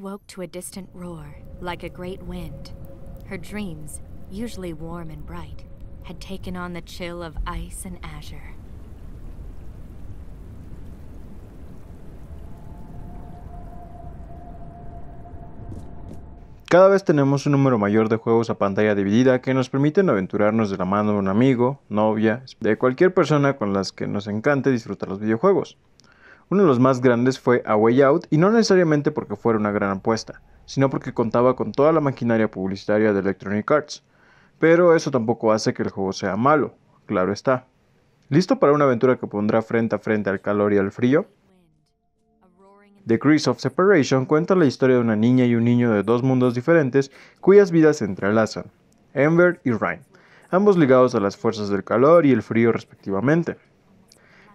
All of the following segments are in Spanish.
Cada vez tenemos un número mayor de juegos a pantalla dividida que nos permiten aventurarnos de la mano de un amigo, novia, de cualquier persona con las que nos encante disfrutar los videojuegos. Uno de los más grandes fue A Way Out y no necesariamente porque fuera una gran apuesta, sino porque contaba con toda la maquinaria publicitaria de Electronic Arts. Pero eso tampoco hace que el juego sea malo, claro está. ¿Listo para una aventura que pondrá frente a frente al calor y al frío? The Grease of Separation cuenta la historia de una niña y un niño de dos mundos diferentes cuyas vidas se entrelazan, Enver y Ryan, ambos ligados a las fuerzas del calor y el frío respectivamente.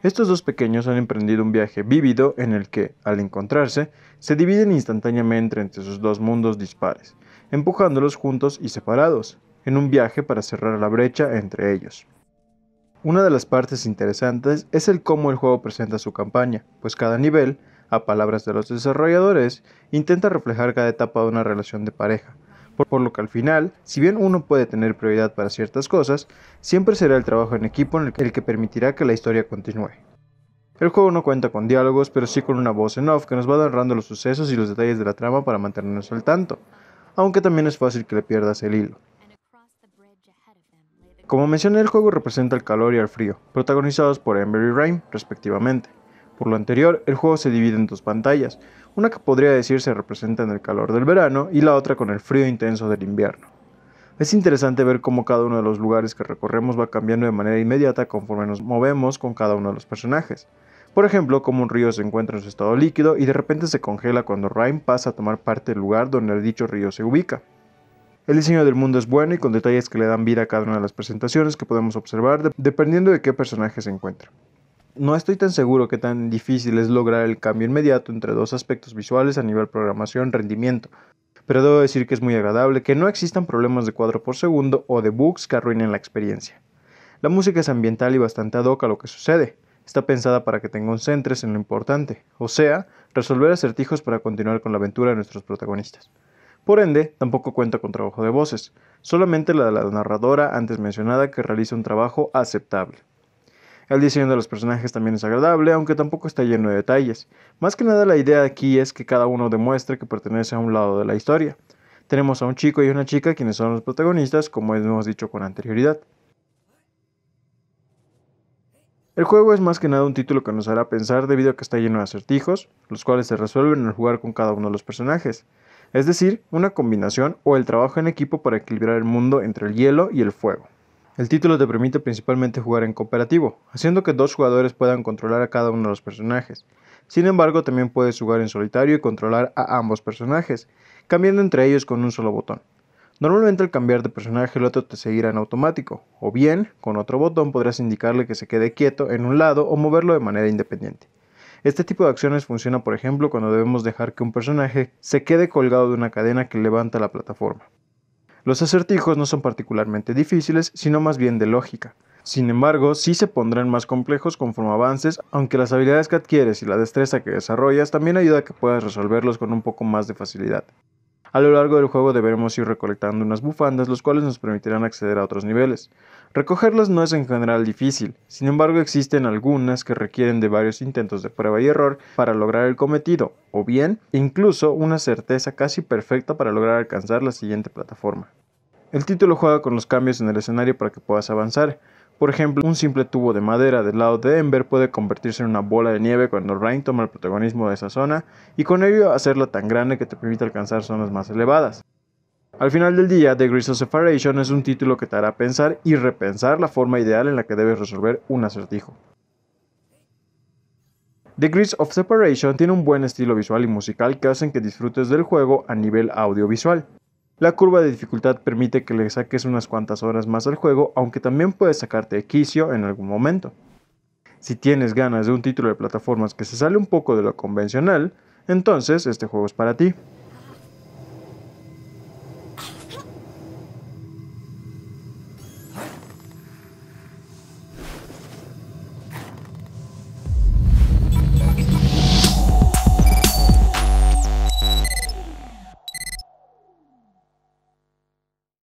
Estos dos pequeños han emprendido un viaje vívido en el que, al encontrarse, se dividen instantáneamente entre sus dos mundos dispares, empujándolos juntos y separados, en un viaje para cerrar la brecha entre ellos. Una de las partes interesantes es el cómo el juego presenta su campaña, pues cada nivel, a palabras de los desarrolladores, intenta reflejar cada etapa de una relación de pareja, por, lo que al final, si bien uno puede tener prioridad para ciertas cosas, siempre será el trabajo en equipo el que, permitirá que la historia continúe. El juego no cuenta con diálogos, pero sí con una voz en off que nos va narrando los sucesos y los detalles de la trama para mantenernos al tanto, aunque también es fácil que le pierdas el hilo. Como mencioné, el juego representa el calor y el frío, protagonizados por Ember y Rain, respectivamente. Por lo anterior, el juego se divide en dos pantallas, una que podría decirse representa en el calor del verano y la otra con el frío intenso del invierno. Es interesante ver cómo cada uno de los lugares que recorremos va cambiando de manera inmediata conforme nos movemos con cada uno de los personajes. Por ejemplo, cómo un río se encuentra en su estado líquido y de repente se congela cuando Rhyme pasa a tomar parte del lugar donde el dicho río se ubica. El diseño del mundo es bueno y con detalles que le dan vida a cada una de las presentaciones que podemos observar dependiendo de qué personaje se encuentra. No estoy tan seguro que tan difícil es lograr el cambio inmediato entre dos aspectos visuales a nivel programación-rendimiento, pero debo decir que es muy agradable que no existan problemas de cuadro por segundo o de bugs que arruinen la experiencia. La música es ambiental y bastante ad hoc a lo que sucede. Está pensada para que te concentres en lo importante, o sea, resolver acertijos para continuar con la aventura de nuestros protagonistas. Por ende, tampoco cuenta con trabajo de voces, solamente la de la narradora antes mencionada que realiza un trabajo aceptable. El diseño de los personajes también es agradable, aunque tampoco está lleno de detalles. Más que nada la idea aquí es que cada uno demuestre que pertenece a un lado de la historia. Tenemos a un chico y una chica quienes son los protagonistas, como hemos dicho con anterioridad. El juego es más que nada un título que nos hará pensar debido a que está lleno de acertijos, los cuales se resuelven al jugar con cada uno de los personajes, es decir, una combinación o el trabajo en equipo para equilibrar el mundo entre el hielo y el fuego. El título te permite principalmente jugar en cooperativo, haciendo que dos jugadores puedan controlar a cada uno de los personajes. Sin embargo, también puedes jugar en solitario y controlar a ambos personajes, cambiando entre ellos con un solo botón. Normalmente al cambiar de personaje el otro te seguirá en automático, o bien con otro botón podrás indicarle que se quede quieto en un lado o moverlo de manera independiente. Este tipo de acciones funciona por ejemplo cuando debemos dejar que un personaje se quede colgado de una cadena que levanta la plataforma. Los acertijos no son particularmente difíciles, sino más bien de lógica. Sin embargo, sí se pondrán más complejos conforme avances, aunque las habilidades que adquieres y la destreza que desarrollas también ayuda a que puedas resolverlos con un poco más de facilidad. A lo largo del juego deberemos ir recolectando unas bufandas, los cuales nos permitirán acceder a otros niveles. Recogerlas no es en general difícil, sin embargo existen algunas que requieren de varios intentos de prueba y error para lograr el cometido, o bien incluso una certeza casi perfecta para lograr alcanzar la siguiente plataforma. El título juega con los cambios en el escenario para que puedas avanzar, por ejemplo, un simple tubo de madera del lado de Denver puede convertirse en una bola de nieve cuando Rain toma el protagonismo de esa zona y con ello hacerla tan grande que te permite alcanzar zonas más elevadas. Al final del día, The of Separation es un título que te hará pensar y repensar la forma ideal en la que debes resolver un acertijo. The of Separation tiene un buen estilo visual y musical que hacen que disfrutes del juego a nivel audiovisual. La curva de dificultad permite que le saques unas cuantas horas más al juego, aunque también puedes sacarte de quicio en algún momento. Si tienes ganas de un título de plataformas que se sale un poco de lo convencional, entonces este juego es para ti.